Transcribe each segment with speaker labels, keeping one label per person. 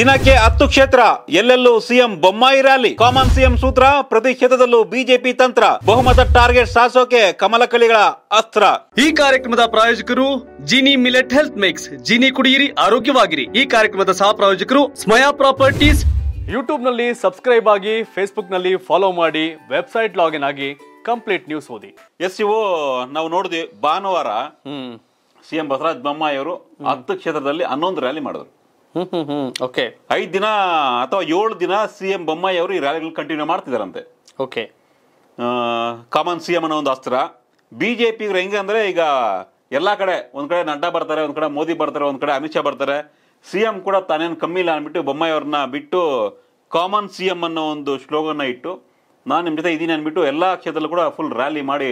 Speaker 1: ದಿನಕ್ಕೆ ಹತ್ತು ಕ್ಷೇತ್ರ ಎಲ್ಲೆಲ್ಲೂ CM Bommai rally common CM ಸೂತ್ರ ಪ್ರತಿ ಕ್ಷೇತ್ರದಲ್ಲೂ ಬಿಜೆಪಿ ತಂತ್ರ ಬಹುಮತ ಟಾರ್ಗೆಟ್ ಸಾಧಿಸೋಕೆ ಕಮಲಕಳಿಗಳ
Speaker 2: ಅಸ್ತ್ರ ಈ ಕಾರ್ಯಕ್ರಮದ ಪ್ರಾಯೋಜಕರು Gini millet health mix Gini ಕುಡಿಯಿರಿ ಆರೋಗ್ಯವಾಗಿರಿ ಈ ಕಾರ್ಯಕ್ರಮದ ಸಹ ಪ್ರಾಯೋಜಕರು ಸ್ಮಯಾ ಪ್ರಾಪರ್ಟೀಸ್ ಯೂಟ್ಯೂಬ್ ನಲ್ಲಿ ಸಬ್ಸ್ಕ್ರೈಬ್ ಆಗಿ ಫೇಸ್ಬುಕ್ ನಲ್ಲಿ ಫಾಲೋ ಮಾಡಿ ವೆಬ್ಸೈಟ್ ಲಾಗಿನ್ ಆಗಿ ಕಂಪ್ಲೀಟ್ ನ್ಯೂಸ್ ಓದಿ ಎಸ್ ಓ ನಾವು ನೋಡಿದ್ವಿ ಭಾನುವಾರ
Speaker 1: ಸಿಎಂ ಬಸವರಾಜ ಬೊಮ್ಮಾಯಿ ಅವರು ಹತ್ತು ಕ್ಷೇತ್ರದಲ್ಲಿ ಹನ್ನೊಂದು ರ್ಯಾಲಿ ಮಾಡಿದ್ರು ಓಕೆ ಐದು ದಿನ ಅಥವಾ ಏಳು ದಿನ ಸಿ ಎಂ ಬೊಮ್ಮಾಯಿ ಅವರು ಈ ರ್ಯಾಲಿಗಳು ಕಂಟಿನ್ಯೂ ಮಾಡ್ತಿದ್ದಾರಂತೆ ಓಕೆ ಕಾಮನ್ ಸಿ ಎಂ ಅನ್ನೋ ಒಂದು ಅಸ್ತ್ರ ಬಿ ಜೆ ಅಂದ್ರೆ ಈಗ ಎಲ್ಲ ಕಡೆ ಒಂದು ಕಡೆ ನಡ್ಡಾ ಬರ್ತಾರೆ ಒಂದು ಕಡೆ ಮೋದಿ ಬರ್ತಾರೆ ಒಂದು ಕಡೆ ಅಮಿತ್ ಶಾ ಬರ್ತಾರೆ ಸಿ ಎಂ ಕೂಡ ತಾನೇನು ಕಮ್ಮಿ ಇಲ್ಲ ಅಂದ್ಬಿಟ್ಟು ಬೊಮ್ಮಾಯಿ ಅವ್ರನ್ನ ಬಿಟ್ಟು ಕಾಮನ್ ಸಿ ಎಂ ಅನ್ನೋ ಒಂದು ಶ್ಲೋಗನ್ನ ಇಟ್ಟು ನಾನು ನಿಮ್ಮ ಜೊತೆ ಇದೀನಿ ಅಂದ್ಬಿಟ್ಟು ಎಲ್ಲ ಕ್ಷೇತ್ರದಲ್ಲೂ ಕೂಡ ಫುಲ್ ರ್ಯಾಲಿ ಮಾಡಿ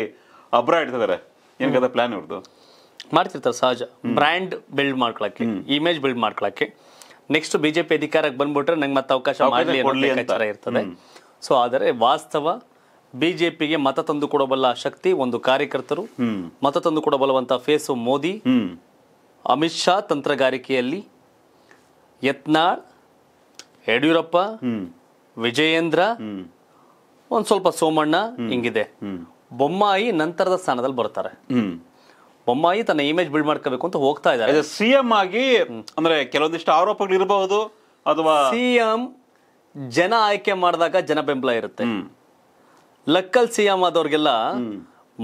Speaker 1: ಅಬ್ರ ಇಡ್ತಿದ್ದಾರೆ ಏನು ಕದ ಪ್ಲ್ಯಾನ್ ಇವ್ರದ್ದು
Speaker 2: ಮಾಡ್ತಿರ್ತಾರೆ ಸಹಜ ಬ್ರ್ಯಾಂಡ್ ಬಿಲ್ಡ್ ಮಾಡ್ಕೊಳಕ್ಕೆ ಇಮೇಜ್ ಬಿಲ್ಡ್ ಮಾಡ್ಕೊಳಕ್ಕೆ ನೆಕ್ಸ್ಟ್ ಬಿಜೆಪಿ ಅಧಿಕಾರಕ್ಕೆ ಬಂದ್ಬಿಟ್ರೆ ನಂಗೆ ಮತ್ತೆ ಅವಕಾಶ ಇರ್ತದೆ ಸೊ ಆದರೆ ವಾಸ್ತವ ಬಿಜೆಪಿಗೆ ಮತ ತಂದು ಕೊಡಬಲ್ಲ ಶಕ್ತಿ ಒಂದು ಕಾರ್ಯಕರ್ತರು ಮತ ತಂದು ಕೊಡಬಲ್ಲವಂತ ಫೇಸು ಮೋದಿ ಅಮಿತ್ ಶಾ ತಂತ್ರಗಾರಿಕೆಯಲ್ಲಿ ಯತ್ನಾಳ್ ಯಡಿಯೂರಪ್ಪ ವಿಜಯೇಂದ್ರ ಒಂದ್ ಸ್ವಲ್ಪ ಸೋಮಣ್ಣ ಹಿಂಗಿದೆ ಬೊಮ್ಮಾಯಿ ನಂತರದ ಸ್ಥಾನದಲ್ಲಿ ಬರ್ತಾರೆ ಬೊಮ್ಮಾಯಿ ತನ್ನ ಇಮೇಜ್ ಬಿಲ್ಡ್ ಮಾಡ್ಕೋಬೇಕು ಅಂತ ಹೋಗ್ತಾ ಇದ್ದಾರೆ ಸಿಎಂ ಆಗಿ ಅಂದ್ರೆ ಕೆಲವೊಂದಿಷ್ಟು ಆರೋಪಗಳು ಇರಬಹುದು ಅಥವಾ ಸಿಎಂ ಜನ ಆಯ್ಕೆ ಮಾಡಿದಾಗ ಜನ ಬೆಂಬಲ ಇರುತ್ತೆ ಲಕ್ಕಲ್ ಸಿಎಂ ಆದವ್ರಿಗೆಲ್ಲ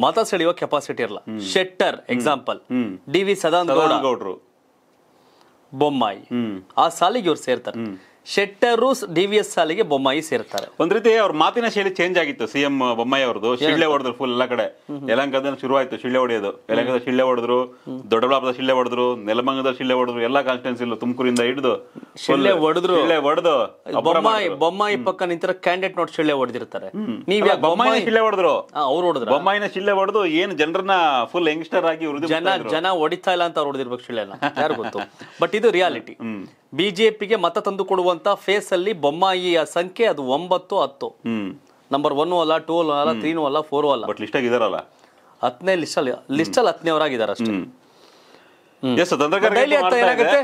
Speaker 2: ಮತ ಸೆಳೆಯುವ ಕೆಪಾಸಿಟಿ ಇರಲ್ಲ Shettar example D V Sadananda ಗೌಡರು ಬೊಮ್ಮಾಯಿ ಆ ಸಾಲಿಗೆ ಇವ್ರು ಸೇರ್ತಾರೆ ಶೆಟ್ಟರು ಡಿ ವಿ ಎಸ್ ಸಾಲಿಗೆ ಬೊಮ್ಮಾಯಿ ಸೇರ್ತಾರೆ ಒಂದ್ ರೀತಿ ಅವ್ರ ಮಾತಿನ ಶೈಲಿ ಚೇಂಜ್ ಆಗಿತ್ತು ಸಿಎಂ
Speaker 1: ಬೊಮ್ಮಾಯಿ ಅವರದು ಶಿಳ್ಳೆ ಹೊಡೆದ್ರು ಫುಲ್ ಎಲ್ಲ ಕಡೆ ಯಲಂಕದಲ್ಲಿ ಶುರು ಆಯ್ತು ಶಿಳ್ಳೆ ಹೊಡೆಯೋದು ಯಲಂಕದ ಶಿಳ್ಳೆ ಹೊಡೆದ್ರು ದೊಡ್ಡಬಳ್ಳಾಪದ ಶಿಳ್ಳೆ ಹೊಡೆದ್ರು ನೆಲಮಂಗದ ಶಿಳ್ಳೆ ಹೊಡೆದ್ರು ಎಲ್ಲ ಕಾನ್ಸ್ಟಿಟ್ಯೂನ್ಸಿ ತುಮಕೂರಿಂದ ಹಿಡಿದು ಶಿಳ್ಳೆ ಹೊಡೆದ್ರು ಹೊಡೆದು ಬೊಮ್ಮಾಯಿ ಬೊಮ್ಮಾಯಿ ಪಕ್ಕ ನಿಂತಿರ ಕ್ಯಾಂಡಿಡೇಟ್ ನೋಟ್ ಶಿಳ್ಳೆ ಹೊಡೆದಿರ್ತಾರೆ ನೀವ್ ಬೊಮ್ಮಾಯಿ ಶಿಳ್ಳೆ ಹೊಡೆದ್ರು
Speaker 2: ಅವ್ರು ಹೊಡೆದ್ರು ಬೊಮ್ಮಾಯಿನ ಶಿಳ್ಳೆ ಹೊಡೆದು ಏನು ಜನರನ್ನ ಫುಲ್ ಯಂಗ್ಸ್ಟರ್ ಆಗಿ ಜನ ಜನ ಹೊಡಿತಾ ಇಲ್ಲ ಅಂತ ಅವ್ರು ಹೊಡೆದಿರ್ಬೇಕು ಶಿಳ್ಳೆನ ಯಾರು ಗೊತ್ತು ಬಟ್ ಇದು ರಿಯಾಲಿಟಿ ಬಿಜೆಪಿಗೆ ಮತ ತಂದು ಕೊಡುವಂತ ಫೇಸ್ ಅಲ್ಲಿ ಬೊಮ್ಮಾಯಿಯ ಸಂಖ್ಯೆ ಅದು ಒಂಬತ್ತು ಹತ್ತು ನಂಬರ್ ಒನ್ ಅಲ್ಲ ಟೂ ಅಲ್ಲ ತ್ರೀನೂ ಅಲ್ಲ ಫೋರ್ ಅಲ್ಲ ಬಟ್ ಲಿಸ್ಟ್ ಆಗಿದಾರಲ್ಲ ಹತ್ತನೇ ಲಿಸ್ಟ್ ಅಲ್ಲಿ ಲಿಸ್ಟ್ ಅಲ್ಲಿ ಹತ್ತನೇವರಾಗಿದ್ದಾರೆ ಅಷ್ಟೇ ಏನಾಗುತ್ತೆ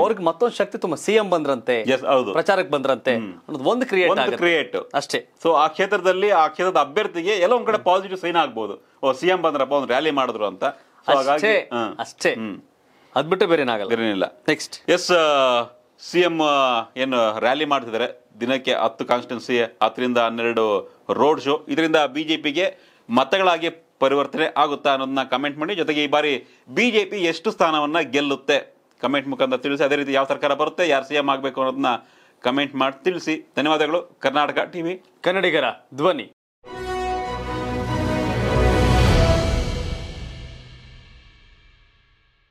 Speaker 2: ಅವ್ರಿಗೆ ಮತ್ತೊಂದು ಶಕ್ತಿ ತುಂಬಾ ಸಿಎಂ ಬಂದ್ರಂತೆ ಪ್ರಚಾರಕ್ಕೆ ಬಂದ್ರಂತೆ ಒಂದು ಕ್ರಿಯೇಟ್ ಕ್ರಿಯೇಟ್ ಅಷ್ಟೇ ಸೊ ಆ ಕ್ಷೇತ್ರದಲ್ಲಿ ಆ ಕ್ಷೇತ್ರದ
Speaker 1: ಅಭ್ಯರ್ಥಿಗೆ ಎಲ್ಲ ಒಂದ್ ಕಡೆ ಪಾಸಿಟಿವ್ ಸೈನ್ ಆಗ್ಬಹುದು ಓ ಸಿಎಂ ಬಂದ್ರಪ್ಪ ಒಂದು ರ್ಯಾಲಿ ಮಾಡಿದ್ರು ಅಂತ ಅಷ್ಟೇ ಅಷ್ಟೇ ಅದ್ಬಿಟ್ಟು ಬೇರೆ ಏನಾಗಲ್ಲ ಏನಿಲ್ಲ ನೆಕ್ಸ್ಟ್ ಎಸ್ ಸಿಎಂ ಏನು ರ್ಯಾಲಿ ಮಾಡ್ತಿದ್ದಾರೆ ದಿನಕ್ಕೆ ಹತ್ತು ಕಾನ್ಸ್ಟಿಟ್ಯೂನ್ಸಿ ಹತ್ತರಿಂದ ಹನ್ನೆರಡು ರೋಡ್ ಶೋ ಇದರಿಂದ ಬಿಜೆಪಿಗೆ ಮತಗಳಾಗಿ ಪರಿವರ್ತನೆ ಆಗುತ್ತಾ ಅನ್ನೋದನ್ನ ಕಮೆಂಟ್ ಮಾಡಿ ಜೊತೆಗೆ ಈ ಬಾರಿ ಬಿ ಜೆ ಪಿ ಎಷ್ಟು ಸ್ಥಾನವನ್ನು ಗೆಲ್ಲುತ್ತೆ ಕಮೆಂಟ್ ಮುಖಾಂತರ ತಿಳಿಸಿ ಅದೇ ರೀತಿ ಯಾವ ಸರ್ಕಾರ ಬರುತ್ತೆ ಯಾರು ಸಿ ಎಂ ಆಗಬೇಕು ಅನ್ನೋದನ್ನ ಕಮೆಂಟ್ ಮಾಡಿ ತಿಳಿಸಿ ಧನ್ಯವಾದಗಳು ಕರ್ನಾಟಕ ಟಿವಿ ಕನ್ನಡಿಗರ ಧ್ವನಿ